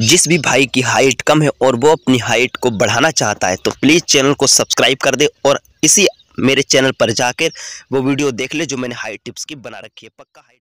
जिस भी भाई की हाइट कम है और वो अपनी हाइट को बढ़ाना चाहता है तो प्लीज़ चैनल को सब्सक्राइब कर दे और इसी मेरे चैनल पर जाकर वो वीडियो देख ले जो मैंने हाइट टिप्स की बना रखी है पक्का हाइट